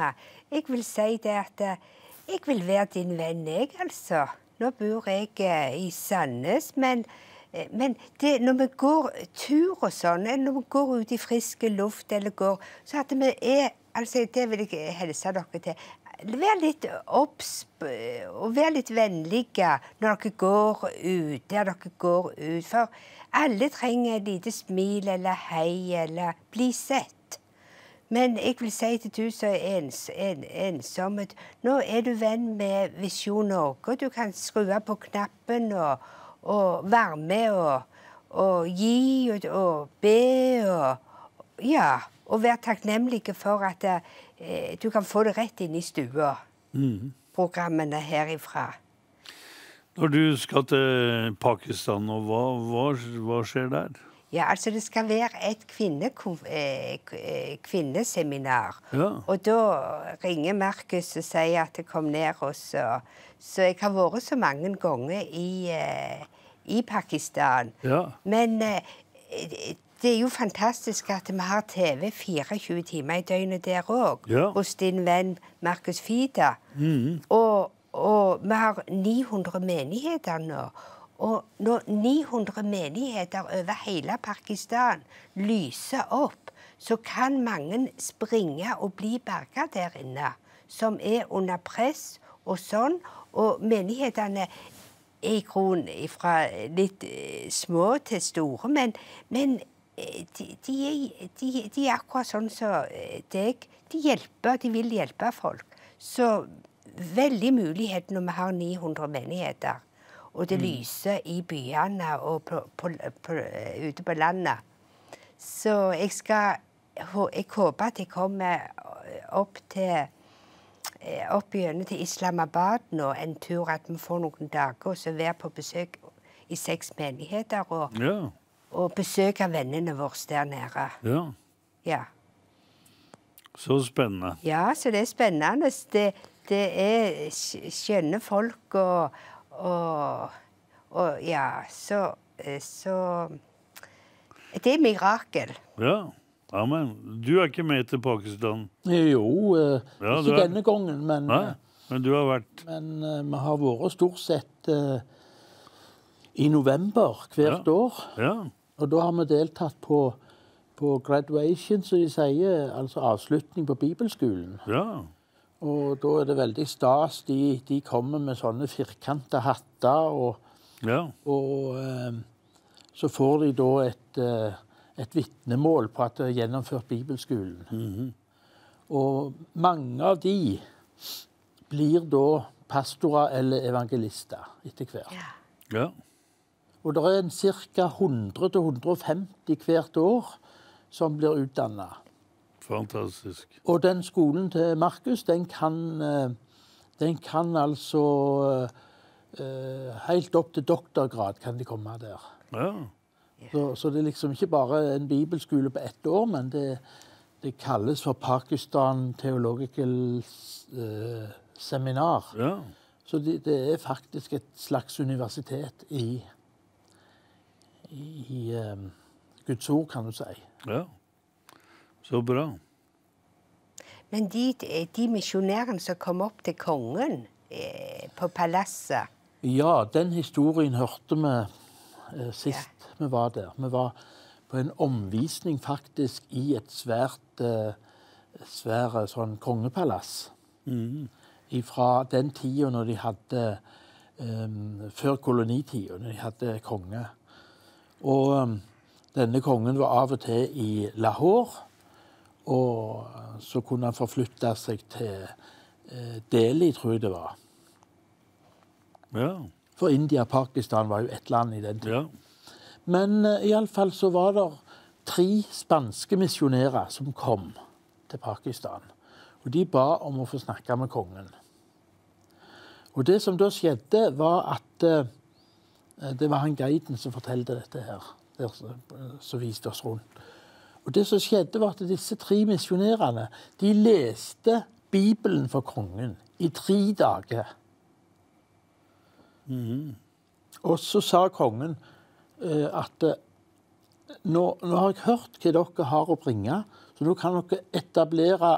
Jeg vil si det at eh, jeg vil være din venn, jeg, altså. Nå bor jeg i Sandnes, men Eh, men det, når vi går tur og sånn, eller når vi går ut i frisk luft eller går Så at vi er Altså, det vil jeg helse dere til. Vær litt obs eh, og vær litt vennlige når dere går ut, der dere går ut. For alle trenger et lite smil eller hei eller bli sett. Men jeg vil si til du som er ens, en, ensom, nå er du venn med Visjon Norge. Du kan skru på knappen og og være med og, og gi og, og, be og Ja. Og være takknemlige for at eh, du kan få det rett inn i stua, mm. programmene herifra. Når du skal til Pakistan, og hva, hva, hva skjer der? Ja, altså Det skal være et eh, eh, kvinneseminar. Ja. Og da ringer Markus og sier at jeg kom ned også. Så jeg har vært så mange ganger i, eh, i Pakistan. Ja. Men det er jo fantastisk at vi har TV 24 timer i døgnet der òg, ja. hos din venn Markus Fida. Mm. Og, og vi har 900 menigheter nå. Og når 900 menigheter over hele Pakistan lyser opp, så kan mange springe og bli berga der inne, som er under press og sånn. Og menighetene er i grunnen fra litt eh, små til store, men, men eh, de, de, de, de, er akkurat sånn som eh, deg. De hjelper, de vil hjelpe folk. Så veldig mulighet når vi har 900 menigheter og det mm. lyser i byene og på, på, på, eh, ute på landet. Så jeg skal Jeg håper at jeg kommer eh, opp til eh, opp gjennom til Islamabad nå en tur, at vi får noen dager, og så være på besøk i seks menigheter. Og, ja. og besøke vennene våre der nede. Ja. ja. Så spennende. Ja, så det er spennende. Det, det er skjønne folk og og, og ja, så, eh, så Det er mirakel. Ja. Amen. Du er ikke med til Pakistan? Jo, eh, ja, ikke er... denne gangen, men Nei, Men du har vært Men eh, vi har vært stort sett eh, i november hvert ja. år. Ja. Og da har vi deltatt på, på graduation, som de sier, altså avslutning på bibelskolen. Ja. Og da er det veldig stas. De, de kommer med sånne firkanta hatter, og, ja. og eh, så får de da et, eh, et vitnemål på at de har gjennomført bibelskolen. Mm -hmm. Og mange av de blir da pastorer eller evangelister etter hvert. Ja. ja. Og det er ca. 100-150 hvert år som blir utdanna. Fantastisk. Og den skolen til Markus, den kan, eh, den kan altså eh, eh, Helt opp til doktorgrad kan de komme der. Ja. Så, så, det er liksom ikke bare en bibelskole på ett år, men det, det kalles for Pakistan Theological eh, Seminar. Ja. Så det, det, er faktisk et slags universitet i, i, i um, Guds ord, kan du si. Ja. Så bra. Men de, de misjonærene som kom opp til kongen eh, på palasset Ja, den historien hørte vi eh, sist ja. vi var der. Vi var på en omvisning faktisk i et svært eh, svære eh, sånn kongepalass. Mm. Fra den tida når de hadde um, Før kolonitida, når de hadde konge. Og eh, denne kongen var av og til i Lahore. Og så kunne han forflytte seg til eh, Delhi, tror jeg det var. Ja. For India og Pakistan var jo ett land i den tiden. Ja. Men uh, eh, iallfall så var det tre spanske misjonærer som kom til Pakistan. Og de ba om å få snakke med kongen. Og det som da skjedde, var at eh, Det var han guiden som fortalte dette her, der, som viste oss rundt. Og det som skjedde var at Disse tre misjonærene de leste Bibelen for kongen i tre dager. Mm. Og så sa kongen eh, at eh, nå, nå, har jeg hørt hva dere har å bringe, så nå kan dere etablere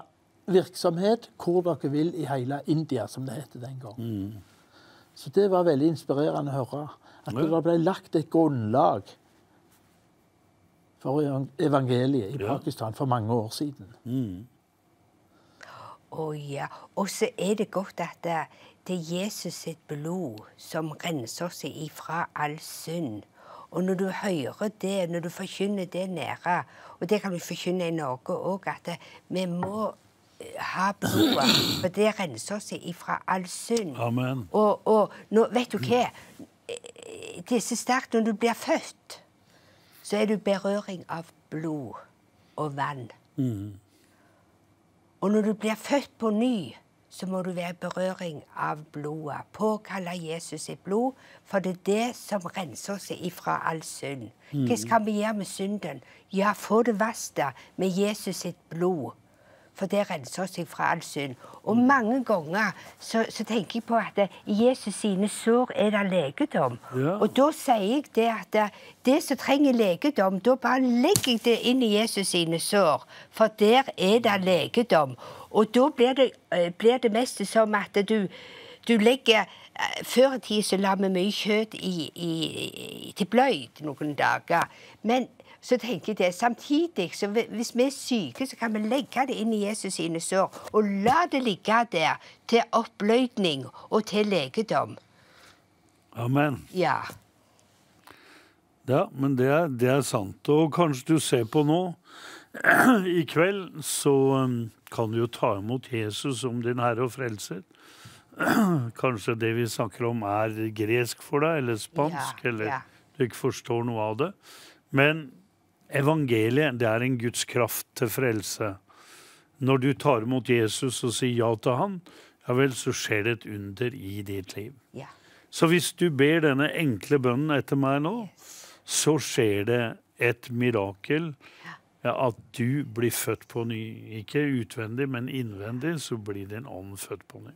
virksomhet hvor dere vil i hele India, som det het den gang. Mm. Så det var veldig inspirerende å høre. At det ble lagt et grunnlag for evangeliet i Pakistan for mange år siden. Mm. Oh, ja. Og så er det godt at det, det, er Jesus sitt blod som renser seg ifra all synd. Og når du hører det, når du forkynner det nære, og det kan du forkynne i Norge òg, at det, vi må eh, ha blodet, for det renser seg ifra all synd. Amen. Og, og nå, vet du hva? Eh, eh, det er så sterkt når du blir født så er det berøring av blod og vann. Mm. Og når du blir født på ny, så må du være berøring av blodet. Påkalle Jesus sitt blod, for det er det som renser oss ifra all synd. Mhm. Hva skal vi gjøre med synden? Ja, få det vasket med Jesus sitt blod for det renser seg fra all synd. Og mange ganger så, så tenker jeg på at i Jesus sine sår er det legedom. Ja. Og da sier jeg det at det som trenger legedom, da bare legger jeg det inn i Jesus sine sår, for der er det legedom. Og da blir det, eh, blir det mest som at du, du legger eh, Før i tida så la vi mye kjøtt i, i, i, til bløyd noen dager. men så tenker jeg det. Samtidig, så hvis vi er syke, så kan vi legge det inn i Jesus sine sår. Og la det ligge der til oppløydning og til legedom. Amen. Ja. Ja, men det er, det er sant. Og kanskje du ser på nå [clears throat] i kveld, så um, kan du jo ta imot Jesus som din herre og frelser. [clears throat] Kanskje det vi snakker om, er gresk for deg, eller spansk, ja, eller ja. du ikke forstår noe av det. Men evangeliet, det er en Guds kraft til frelse. Når du tar imot Jesus og sier ja til han, ja vel, så skjer det et under i ditt liv. Ja. Så hvis du ber denne enkle bønnen etter meg nå, så skjer det et mirakel. Ja, at du blir født på ny. Ikke utvendig, men innvendig, så blir din ånd født på ny.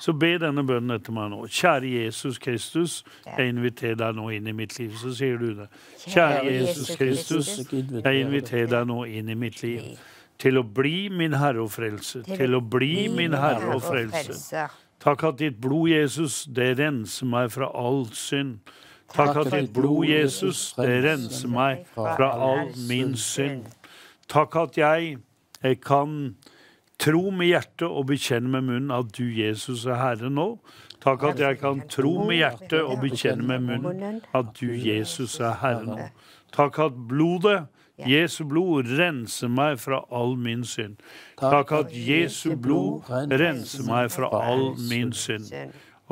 Så be denne bønnen etter meg nå. Kjære Jesus Kristus, jeg inviterer deg nå inn i mitt liv. Så sier du det. Kjære Jesus Kristus, jeg inviterer deg nå inn i mitt liv. Til å bli min Herre og Frelse. Til å bli min Herre og Frelse. Takk at ditt blod, Jesus, det renser meg fra all synd. Takk at ditt blod, Jesus, det renser meg fra all min synd. Takk at jeg, jeg kan Tro med hjertet og bekjenn med munnen at du, Jesus, er Herre nå. Takk at jeg kan tro med hjertet og bekjenne med munnen at du, Jesus, er Herre nå. Takk at blodet, Jesu blod, renser meg fra all min synd. Takk at Jesu blod renser meg fra all min synd.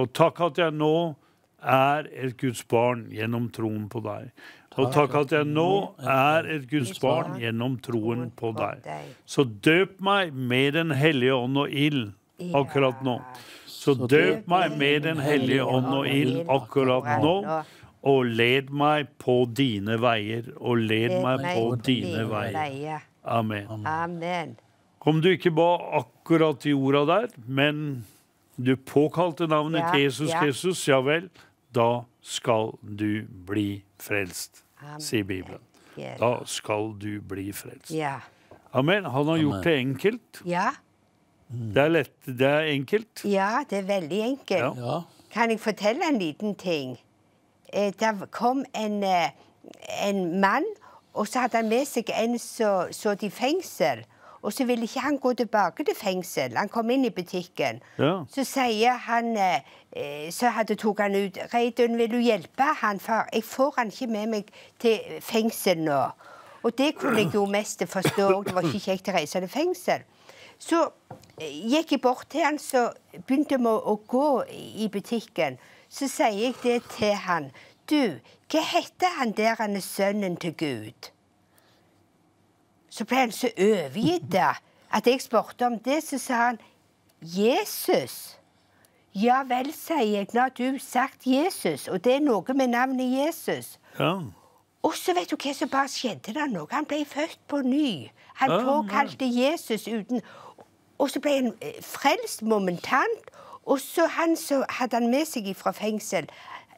Og takk at jeg nå er et Guds barn gjennom troen på deg og takk at jeg nå er et Guds barn gjennom troen på deg. Så døp meg med Den hellige ånd og ild akkurat nå. Så døp meg med Den hellige ånd og ild akkurat nå, og led meg på dine veier, og led meg på dine veier. Amen. Om du ikke ba akkurat de orda der, men du påkalte navnet ja, Jesus ja. Kristus, ja vel, da skal du bli frelst sier Bibelen. Da skal du bli frelst. Amen. Han har gjort det enkelt. Ja. Det er lett. Det er enkelt. Ja, det er veldig enkelt. Ja. Kan jeg fortelle en liten ting? Eh, det kom en, eh, en mann, og så hadde han med seg en som satt i fengsel. Og så ville ikke han gå tilbake til fengsel. Han kom inn i butikken. Ja. Så sier han eh, eh, Så hadde tok han ut 'Reidun, vil du hjelpe han, far? Jeg får han ikke med meg til fengsel nå.' Og det kunne jeg jo mest forstå. Det var ikke kjekt å reise til fengsel. Så eh, gikk jeg bort til han, så begynte vi å gå i butikken. Så sier jeg det til han. Du, hva heter han der han er sønnen til Gud? så ble han så overgitt at jeg spurte om det. Så sa han Jesus. Ja vel, sier jeg. Nå har du sagt Jesus, og det er noe med navnet Jesus. Ja. Og så vet du hva som bare skjedde da noe, Han ble født på ny. Han ja, påkalte ja. Jesus uten Og så ble han eh, frelst momentant. Og så han så hadde han med seg fra fengsel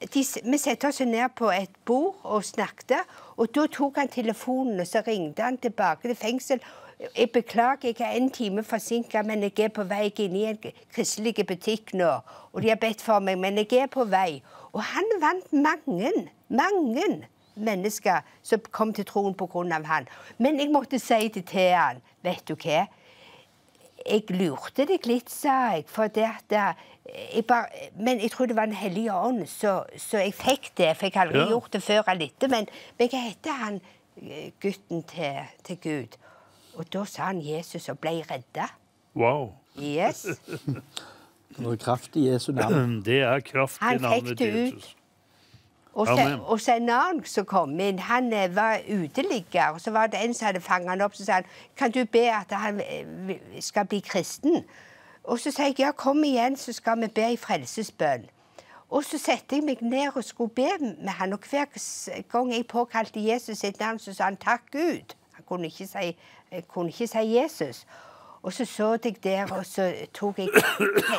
de, vi satte oss ned på et bord og snakket. Og da tok han telefonen og så ringte han tilbake til fengsel. Jeg beklager, jeg er en time forsinka, men jeg er på vei inn i en kristelig butikk nå. Og de har bedt for meg, men jeg er på vei. Og han vant mange, mange mennesker som kom til troen pga. han. Men jeg måtte si det til han, vet du hva, jeg lurte deg litt, sa jeg. For det at eh, jeg bare, men jeg tror det var Den hellige ånd, så, så, jeg fikk det. For jeg har aldri ja. gjort det før eller etter. Men, men hva heter han eh, gutten til, til, Gud? Og da sa han Jesus og ble redda. Wow. Yes. [laughs] det er kraft i Jesu navn. Det er kraft i navnet Jesus. Han fikk til Jesus. Og så, og så, en annen som kom inn, han eh, var uteligger. og Så var det en som hadde fanget han opp og sa han, kan du be at han eh, skal bli kristen. Og så sa jeg ja, kom igjen, så skal vi be i frelsesbønn. Og så satte jeg meg ned og skulle be med han, og hver gang jeg påkalte Jesus sitt navn, så sa han takk Gud. Han kunne ikke si, eh, kunne ikke si Jesus. Og så så jeg der, og så, jeg,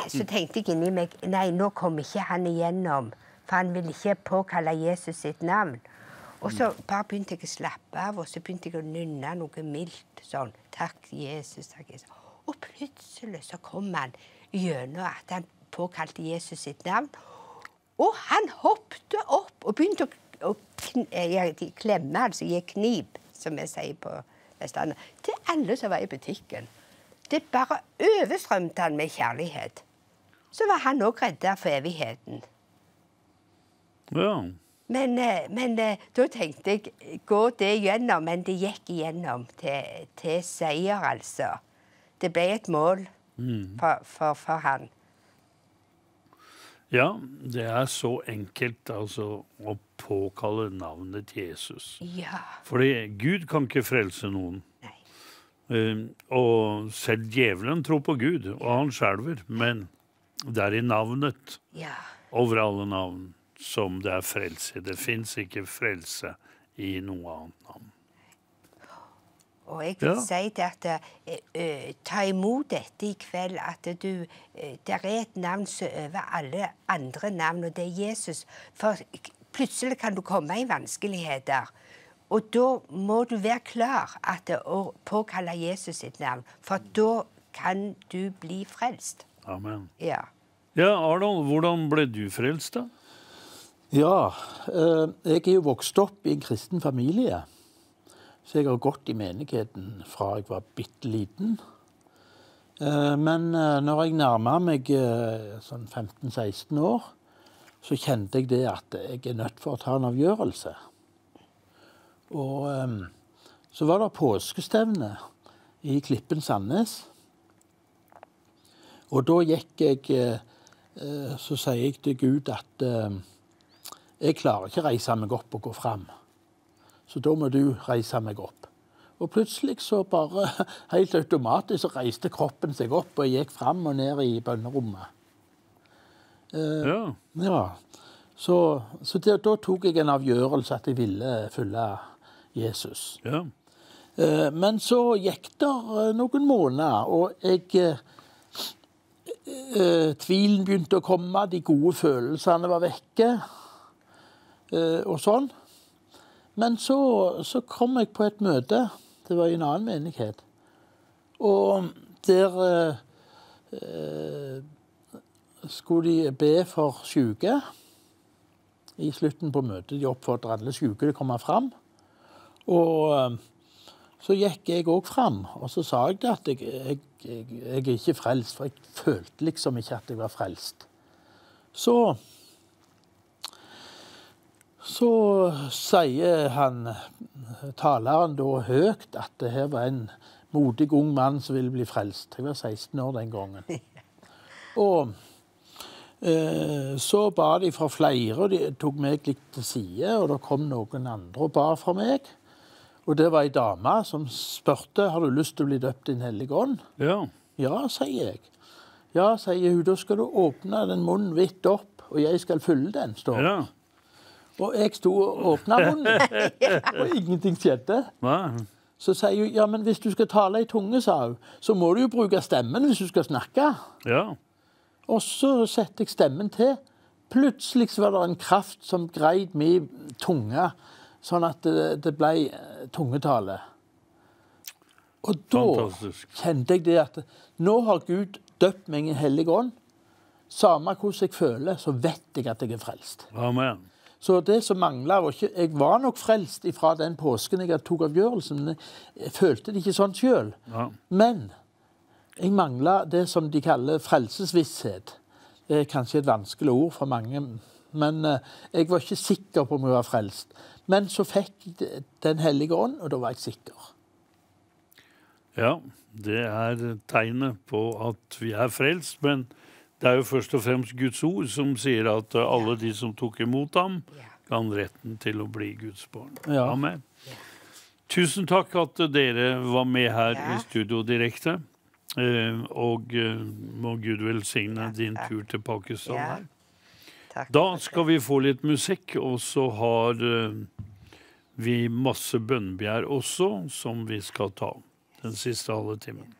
så tenkte jeg inni meg nei, nå kommer ikke han igjennom. For han ville ikke påkalle Jesus sitt navn. Og så bare begynte jeg å slappe av, og så begynte jeg å nynne noe mildt sånn. Takk, Jesus. takk Jesus. Og plutselig så kom han gjennom at han påkalte Jesus sitt navn. Og han hoppet opp og begynte å, å eh, klemme, altså gi knip, som vi sier på Vestlandet, til alle som var i butikken. Det bare overstrømte han med kjærlighet. Så var han òg redda for evigheten. Ja. Men, eh, men, eh, da tenkte jeg gå det gjennom? Men det gikk igjennom til, til seier, altså. Det ble et mål mm. for, for, for, han. Ja, det er så enkelt altså å påkalle navnet Jesus. Ja. Fordi Gud kan ikke frelse noen. Nei. Um, og selv djevelen tror på Gud, og han skjelver. Men det er i navnet. Ja. Over alle navn som det er frelse. Det fins ikke frelse i noe annet navn. Og jeg vil ja. si det at uh, ta imot dette i kveld, at du uh, eh, Det er et navn som over alle andre navn, og det er Jesus. For plutselig kan du komme i vanskeligheter. Og da må du være klar at, å påkalle Jesus sitt navn, for da kan du bli frelst. Amen. Ja. ja, Arnold, hvordan ble du frelst, da? Ja, eh, jeg er jo vokst opp i en kristen familie. Så jeg har gått i menigheten fra jeg var bitte liten. Eh, men eh, når jeg nærma meg sånn 15-16 år, så kjente jeg det at jeg er nødt for å ta en avgjørelse. Og så var det påskestevne i Klippen Sandnes. Og da gikk jeg Så sier jeg til Gud at jeg klarer ikke å reise meg opp og gå fram. Så da må du reise meg opp. Og plutselig så bare [laughs] helt automatisk så reiste kroppen seg opp og gikk fram og ned i bønnerommet. Eh, ja. ja. Så, så det, da tok jeg en avgjørelse at jeg ville følge Jesus. Ja. Eh, men så gikk det eh, noen måneder, og jeg eh, eh, Tvilen begynte å komme, de gode følelsene var vekke. Eh, og sånn. Men så, så, kom jeg på et møte. Det var i en annen menighet. Og der eh, eh skulle de be for syke. I slutten på møtet. De oppfordret alle syke til å komme fram. Og eh, så gikk jeg òg fram, og så sa jeg det at jeg, jeg, jeg, jeg er ikke frelst. For jeg følte liksom ikke at jeg var frelst. Så så sier han, taleren da høyt at det her var en modig ung mann som ville bli frelst. Jeg var 16 år den gangen. Og eh, så ba de fra flere, og de tok meg litt til side. Og det kom noen andre og ba fra meg. Og det var ei dame som spurte har du lyst til å bli døpt i Den hellige ånd. Ja. ja, sier jeg. Ja, sier hun. Da skal du åpne den munnen vidt opp, og jeg skal fylle den, står det. Ja. Og jeg sto og åpna munnen, [laughs] og ingenting skjedde. Så sier hun ja, men hvis du skal tale i tunge, sa hun, så må du jo bruke stemmen hvis du skal snakke. Ja. Og så setter jeg stemmen til. Plutselig så var det en kraft som greid min tunge, sånn at det, det ble eh, tungetale. Og da Fantastisk. kjente jeg det at nå har Gud døpt meg i en hellig ånd. Samme hvordan jeg føler, så vet jeg at jeg er frelst. Amen. Så det som mangla Jeg var nok frelst ifra den påsken jeg tok avgjørelsen, men jeg følte det ikke sånn sjøl. Ja. Men jeg mangla det som de kaller frelsesvisshet. Det er kanskje et vanskelig ord for mange, men eh, jeg var ikke sikker på om jeg var frelst. Men så fikk jeg Den hellige ånd, og da var jeg sikker. Ja, det er tegnet på at vi er frelst, men det er jo først og fremst Guds ord som sier at alle de som tok imot ham, ga han retten til å bli Guds barn. Amen. Tusen takk at dere var med her i studio direkte. Eh, og eh, må Gud velsigne din tur til Pakistan her. Da skal vi få litt musikk, og så har eh, vi masse bønnbjær også, som vi skal ta den siste halve timen.